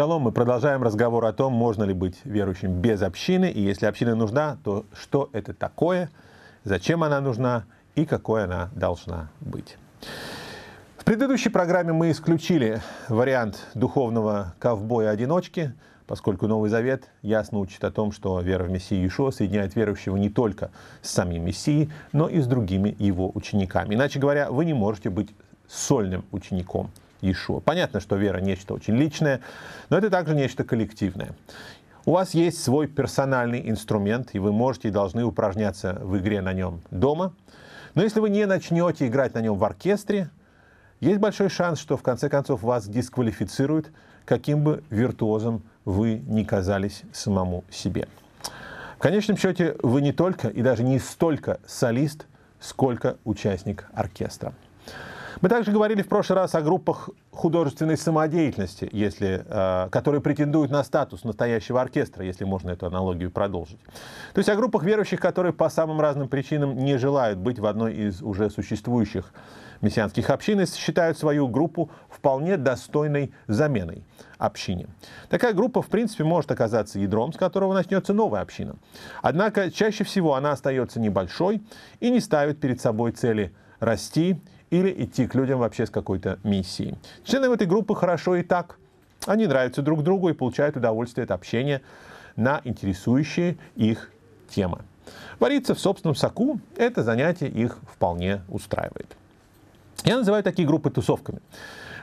Шалом, мы продолжаем разговор о том, можно ли быть верующим без общины, и если община нужна, то что это такое, зачем она нужна и какой она должна быть. В предыдущей программе мы исключили вариант духовного ковбоя-одиночки, поскольку Новый Завет ясно учит о том, что вера в Мессию Иешуа соединяет верующего не только с самим Мессией, но и с другими его учениками. Иначе говоря, вы не можете быть сольным учеником Иешуа. Понятно, что вера нечто очень личное, но это также нечто коллективное. У вас есть свой персональный инструмент, и вы можете и должны упражняться в игре на нем дома. Но если вы не начнете играть на нем в оркестре, есть большой шанс, что в конце концов вас дисквалифицируют, каким бы виртуозом вы ни казались самому себе. В конечном счете, вы не только и даже не столько солист, сколько участник оркестра. Мы также говорили в прошлый раз о группах художественной самодеятельности, если, э, которые претендуют на статус настоящего оркестра, если можно эту аналогию продолжить. То есть о группах верующих, которые по самым разным причинам не желают быть в одной из уже существующих мессианских общин и считают свою группу вполне достойной заменой общине. Такая группа, в принципе, может оказаться ядром, с которого начнется новая община. Однако чаще всего она остается небольшой и не ставит перед собой цели расти или идти к людям вообще с какой-то миссией. члены этой группы хорошо и так. Они нравятся друг другу и получают удовольствие от общения на интересующие их темы. Вариться в собственном соку – это занятие их вполне устраивает. Я называю такие группы тусовками,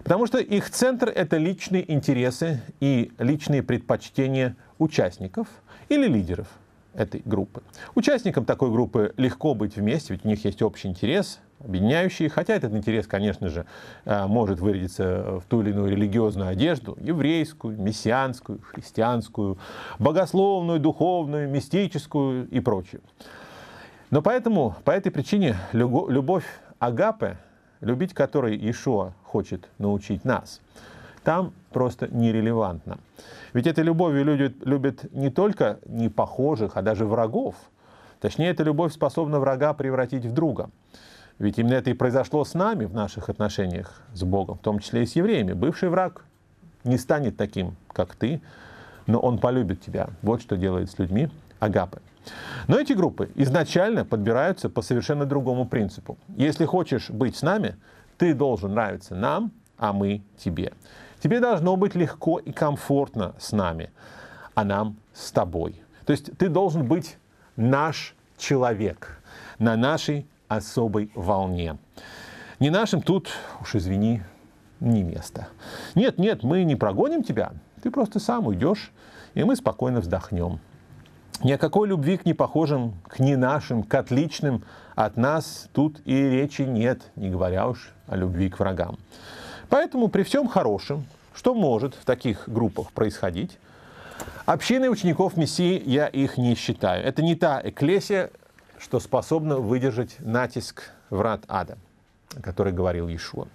потому что их центр – это личные интересы и личные предпочтения участников или лидеров этой группы. Участникам такой группы легко быть вместе, ведь у них есть общий интерес, объединяющие, хотя этот интерес, конечно же, э, может выродиться в ту или иную религиозную одежду, еврейскую, мессианскую, христианскую, богословную, духовную, мистическую и прочее. Но поэтому, по этой причине, любовь агапы, любить которой Ишуа хочет научить нас, там просто нерелевантно. Ведь этой любовью люди любят не только непохожих, а даже врагов. Точнее, эта любовь способна врага превратить в друга. Ведь именно это и произошло с нами в наших отношениях с Богом, в том числе и с евреями. Бывший враг не станет таким, как ты, но он полюбит тебя. Вот что делает с людьми агапы. Но эти группы изначально подбираются по совершенно другому принципу. Если хочешь быть с нами, ты должен нравиться нам, а мы тебе. Тебе должно быть легко и комфортно с нами, а нам с тобой. То есть ты должен быть наш человек на нашей особой волне. Не нашим тут, уж извини, не место. Нет, нет, мы не прогоним тебя, ты просто сам уйдешь, и мы спокойно вздохнем. Ни о какой любви к непохожим, к не нашим, к отличным от нас тут и речи нет, не говоря уж о любви к врагам. Поэтому при всем хорошем, что может в таких группах происходить, общины учеников Мессии я их не считаю. Это не та эклесия, что способно выдержать натиск врат ада, о которой говорил Иешуа.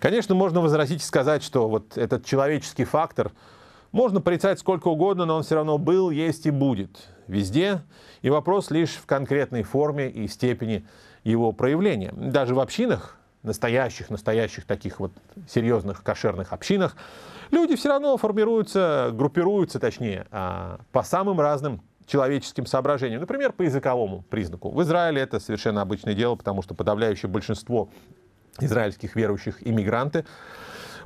Конечно, можно возразить и сказать, что вот этот человеческий фактор можно порицать сколько угодно, но он все равно был, есть и будет везде, и вопрос лишь в конкретной форме и степени его проявления. Даже в общинах, настоящих, настоящих таких вот серьезных кошерных общинах, люди все равно формируются, группируются, точнее, а, по самым разным человеческим соображениям, например, по языковому признаку. В Израиле это совершенно обычное дело, потому что подавляющее большинство израильских верующих иммигранты,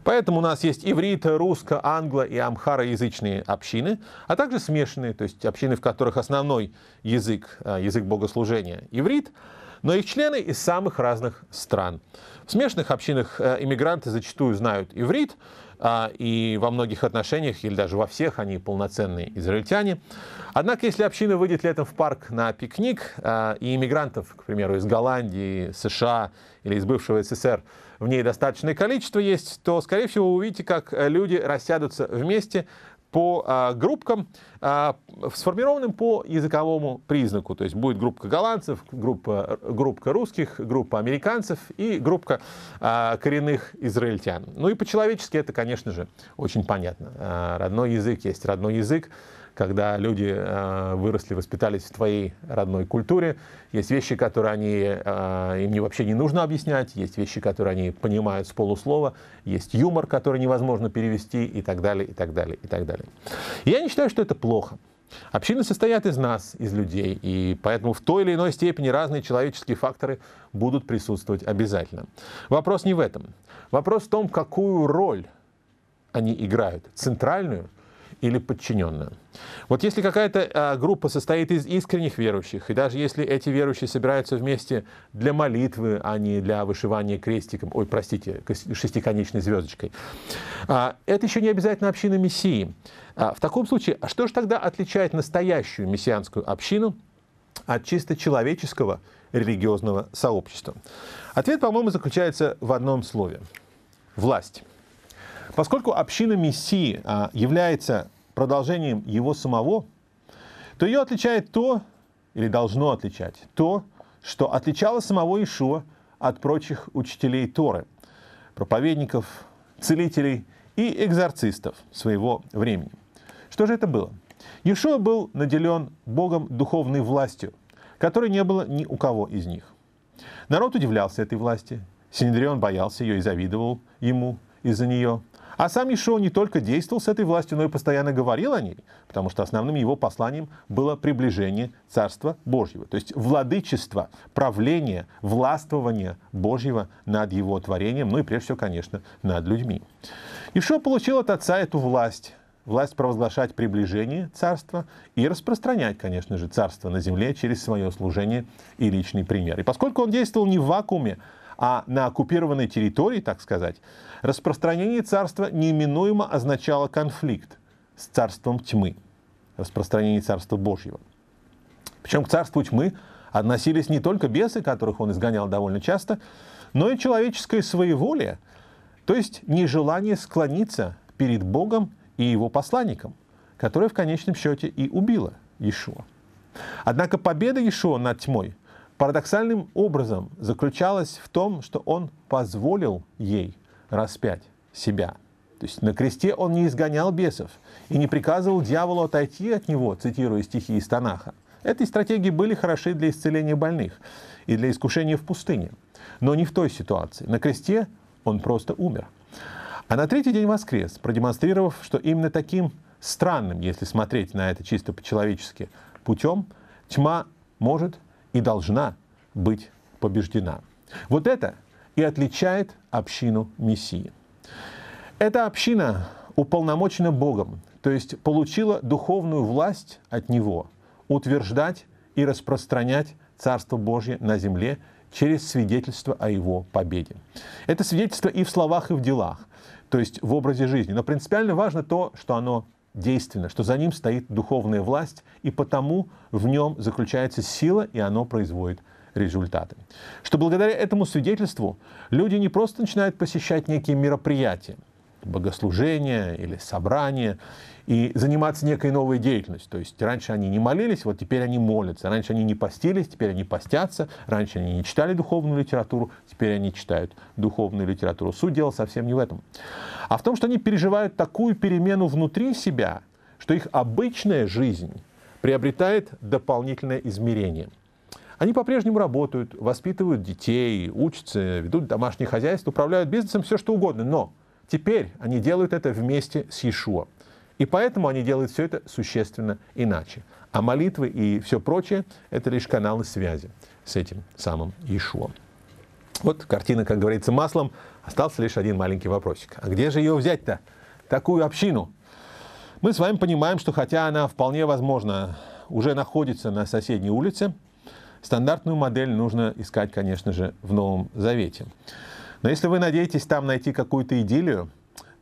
Поэтому у нас есть иврит, русско, англо и амхароязычные общины, а также смешанные, то есть общины, в которых основной язык, э, язык богослужения – иврит, но их члены из самых разных стран. В смешанных общинах э, иммигранты зачастую знают иврит, а, и во многих отношениях, или даже во всех, они полноценные израильтяне. Однако, если община выйдет летом в парк на пикник, э, и иммигрантов, к примеру, из Голландии, США или из бывшего СССР, в ней достаточное количество есть, то, скорее всего, вы увидите, как э, люди рассядутся вместе по а, группкам, а, сформированным по языковому признаку. То есть будет группа голландцев, группа, э, группа русских, группа американцев и группа а, коренных израильтян. Ну и по-человечески это, конечно же, очень понятно. А, родной язык есть родной язык когда люди э, выросли, воспитались в твоей родной культуре. Есть вещи, которые они, э, им не, вообще не нужно объяснять, есть вещи, которые они понимают с полуслова, есть юмор, который невозможно перевести и так далее, и так далее, и так далее. я не считаю, что это плохо. Общины состоят из нас, из людей, и поэтому в той или иной степени разные человеческие факторы будут присутствовать обязательно. Вопрос не в этом. Вопрос в том, какую роль они играют, центральную – или подчиненную. Вот если какая-то а, группа состоит из искренних верующих, и даже если эти верующие собираются вместе для молитвы, а не для вышивания крестиком, ой, простите, шестиконечной звездочкой, а, это еще не обязательно община Мессии. А, в таком случае, а что же тогда отличает настоящую мессианскую общину от чисто человеческого религиозного сообщества? Ответ, по-моему, заключается в одном слове – власть. Поскольку община Мессии а, является продолжением его самого, то ее отличает то, или должно отличать, то, что отличало самого Ишуа от прочих учителей Торы, проповедников, целителей и экзорцистов своего времени. Что же это было? Иешуа был наделен Богом духовной властью, которой не было ни у кого из них. Народ удивлялся этой власти, Синедрион боялся ее и завидовал ему из-за нее. А сам Ишо не только действовал с этой властью, но и постоянно говорил о ней, потому что основным его посланием было приближение Царства Божьего, то есть владычество, правление, властвование Божьего над его творением, ну и прежде всего, конечно, над людьми. Ишо получил от отца эту власть, власть провозглашать приближение царства и распространять, конечно же, царство на земле через свое служение и личный пример. И поскольку он действовал не в вакууме, а на оккупированной территории, так сказать, распространение царства неминуемо означало конфликт с царством тьмы, распространение царства Божьего. Причем к царству тьмы относились не только бесы, которых он изгонял довольно часто, но и человеческое своеволие, то есть нежелание склониться перед Богом и его посланником, которое в конечном счете и убило Иешуа. Однако победа Иешуа над тьмой Парадоксальным образом заключалось в том, что он позволил ей распять себя. То есть на кресте он не изгонял бесов и не приказывал дьяволу отойти от него, цитируя стихи из Танаха. Эти стратегии были хороши для исцеления больных и для искушения в пустыне, но не в той ситуации. На кресте он просто умер. А на третий день воскрес, продемонстрировав, что именно таким странным, если смотреть на это чисто по-человечески, путем, тьма может и должна быть побеждена. Вот это и отличает общину Мессии. Эта община уполномочена Богом, то есть получила духовную власть от Него утверждать и распространять Царство Божье на земле через свидетельство о Его победе. Это свидетельство и в словах, и в делах, то есть в образе жизни. Но принципиально важно то, что оно действенно, что за ним стоит духовная власть, и потому в нем заключается сила, и оно производит результаты. Что благодаря этому свидетельству люди не просто начинают посещать некие мероприятия, богослужение или собрание, и заниматься некой новой деятельностью. То есть раньше они не молились, вот теперь они молятся. Раньше они не постились, теперь они постятся. Раньше они не читали духовную литературу, теперь они читают духовную литературу. Суть дела совсем не в этом. А в том, что они переживают такую перемену внутри себя, что их обычная жизнь приобретает дополнительное измерение – они по-прежнему работают, воспитывают детей, учатся, ведут домашнее хозяйство, управляют бизнесом, все что угодно. Но Теперь они делают это вместе с Иешуа. И поэтому они делают все это существенно иначе. А молитвы и все прочее – это лишь каналы связи с этим самым Иешуа. Вот картина, как говорится, маслом. Остался лишь один маленький вопросик. А где же ее взять-то? Такую общину? Мы с вами понимаем, что хотя она вполне возможно уже находится на соседней улице, стандартную модель нужно искать, конечно же, в Новом Завете. Но если вы надеетесь там найти какую-то идиллию,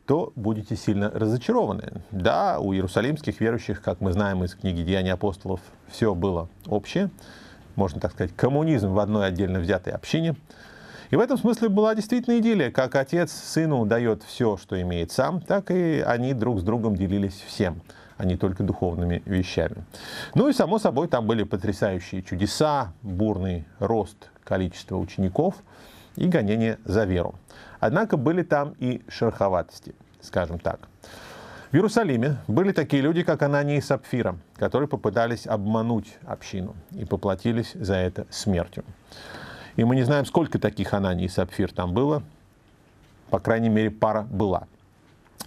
то будете сильно разочарованы. Да, у иерусалимских верующих, как мы знаем из книги «Деяния апостолов», все было общее, можно так сказать, коммунизм в одной отдельно взятой общине. И в этом смысле была действительно идиллия, как отец сыну дает все, что имеет сам, так и они друг с другом делились всем а не только духовными вещами. Ну и, само собой, там были потрясающие чудеса, бурный рост количества учеников – и гонения за веру. Однако были там и шероховатости, скажем так. В Иерусалиме были такие люди, как Анания и Сапфира, которые попытались обмануть общину и поплатились за это смертью. И мы не знаем, сколько таких Анани и Сапфир там было. По крайней мере, пара была.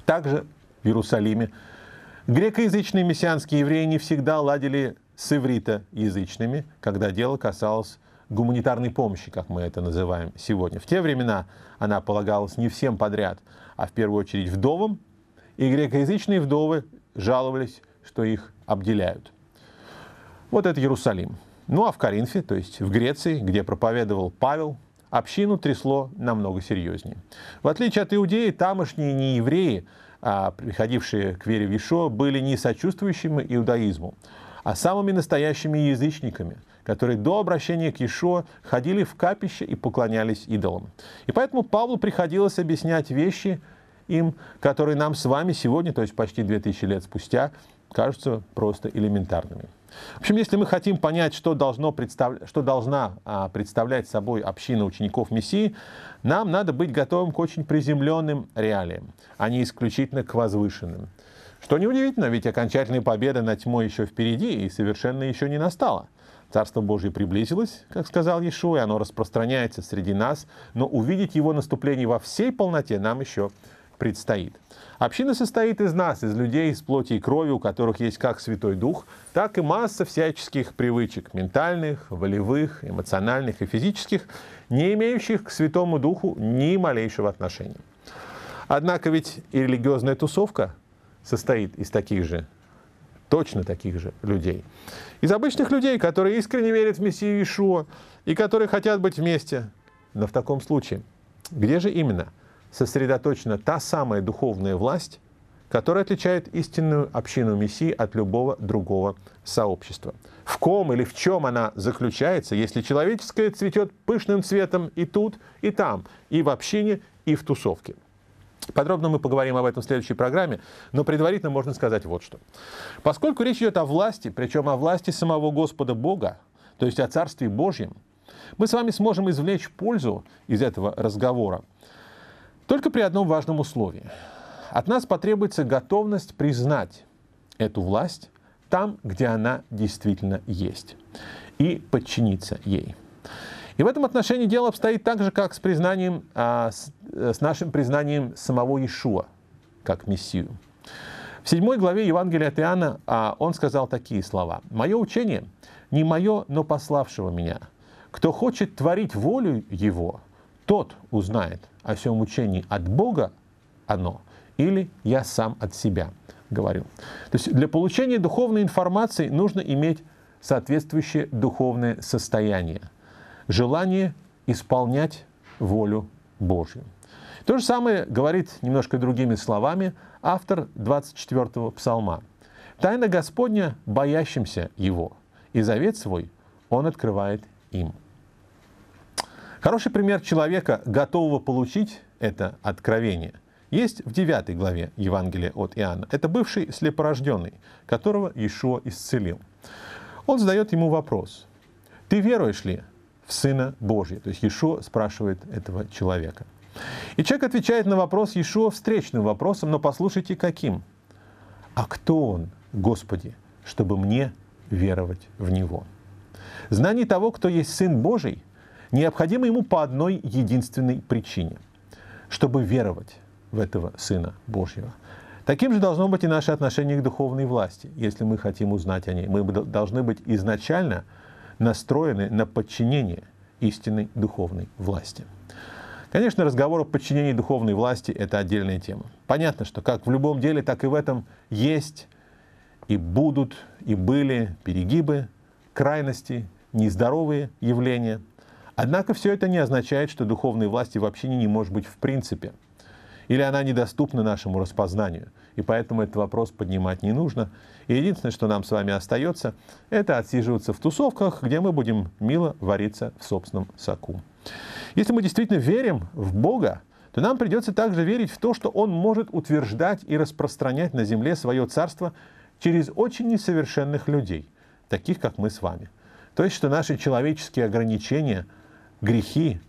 Также в Иерусалиме грекоязычные мессианские евреи не всегда ладили с иврита когда дело касалось гуманитарной помощи, как мы это называем сегодня. В те времена она полагалась не всем подряд, а в первую очередь вдовам, и грекоязычные вдовы жаловались, что их обделяют. Вот это Иерусалим. Ну а в Коринфе, то есть в Греции, где проповедовал Павел, общину трясло намного серьезнее. В отличие от иудеи, тамошние неевреи, а приходившие к вере в Ишо, были не сочувствующими иудаизму, а самыми настоящими язычниками – которые до обращения к Иешуа ходили в капище и поклонялись идолам. И поэтому Павлу приходилось объяснять вещи им, которые нам с вами сегодня, то есть почти 2000 лет спустя, кажутся просто элементарными. В общем, если мы хотим понять, что, должно представ... что должна а, представлять собой община учеников Мессии, нам надо быть готовым к очень приземленным реалиям, а не исключительно к возвышенным. Что неудивительно, ведь окончательная победа над тьмой еще впереди и совершенно еще не настала. Царство Божье приблизилось, как сказал Иешуа, и оно распространяется среди нас, но увидеть его наступление во всей полноте нам еще предстоит. Община состоит из нас, из людей из плоти и крови, у которых есть как Святой Дух, так и масса всяческих привычек, ментальных, волевых, эмоциональных и физических, не имеющих к Святому Духу ни малейшего отношения. Однако ведь и религиозная тусовка состоит из таких же точно таких же людей. Из обычных людей, которые искренне верят в Мессию Ишуа и которые хотят быть вместе. Но в таком случае, где же именно сосредоточена та самая духовная власть, которая отличает истинную общину Мессии от любого другого сообщества? В ком или в чем она заключается, если человеческое цветет пышным цветом и тут, и там, и в общине, и в тусовке? Подробно мы поговорим об этом в следующей программе, но предварительно можно сказать вот что. Поскольку речь идет о власти, причем о власти самого Господа Бога, то есть о Царстве Божьем, мы с вами сможем извлечь пользу из этого разговора только при одном важном условии. От нас потребуется готовность признать эту власть там, где она действительно есть, и подчиниться ей. И в этом отношении дело обстоит так же, как с признанием, а, с, э, с нашим признанием самого Иешуа, как Мессию. В 7 главе Евангелия от Иоанна а, он сказал такие слова. «Мое учение не мое, но пославшего меня. Кто хочет творить волю его, тот узнает о всем учении от Бога оно, или я сам от себя говорю». То есть для получения духовной информации нужно иметь соответствующее духовное состояние – желание исполнять волю Божью. То же самое говорит немножко другими словами автор 24-го псалма. «Тайна Господня боящимся Его, и завет свой Он открывает им». Хороший пример человека, готового получить это откровение, есть в 9 главе Евангелия от Иоанна. Это бывший слепорожденный, которого Ишуа исцелил. Он задает ему вопрос. «Ты веруешь ли, Сына Божья. То есть Ешо спрашивает этого человека. И человек отвечает на вопрос Ешо встречным вопросом, но послушайте каким. «А кто он, Господи, чтобы мне веровать в Него?» Знание того, кто есть Сын Божий, необходимо ему по одной единственной причине – чтобы веровать в этого Сына Божьего. Таким же должно быть и наше отношение к духовной власти, если мы хотим узнать о ней. Мы должны быть изначально – настроены на подчинение истинной духовной власти. Конечно, разговор о подчинении духовной власти – это отдельная тема. Понятно, что как в любом деле, так и в этом есть и будут, и были перегибы, крайности, нездоровые явления. Однако все это не означает, что духовной власти вообще не может быть в принципе. Или она недоступна нашему распознанию – и поэтому этот вопрос поднимать не нужно. И единственное, что нам с вами остается, это отсиживаться в тусовках, где мы будем мило вариться в собственном соку. Если мы действительно верим в Бога, то нам придется также верить в то, что Он может утверждать и распространять на земле свое царство через очень несовершенных людей, таких как мы с вами. То есть, что наши человеческие ограничения, грехи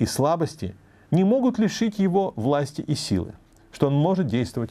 и слабости не могут лишить его власти и силы, что он может действовать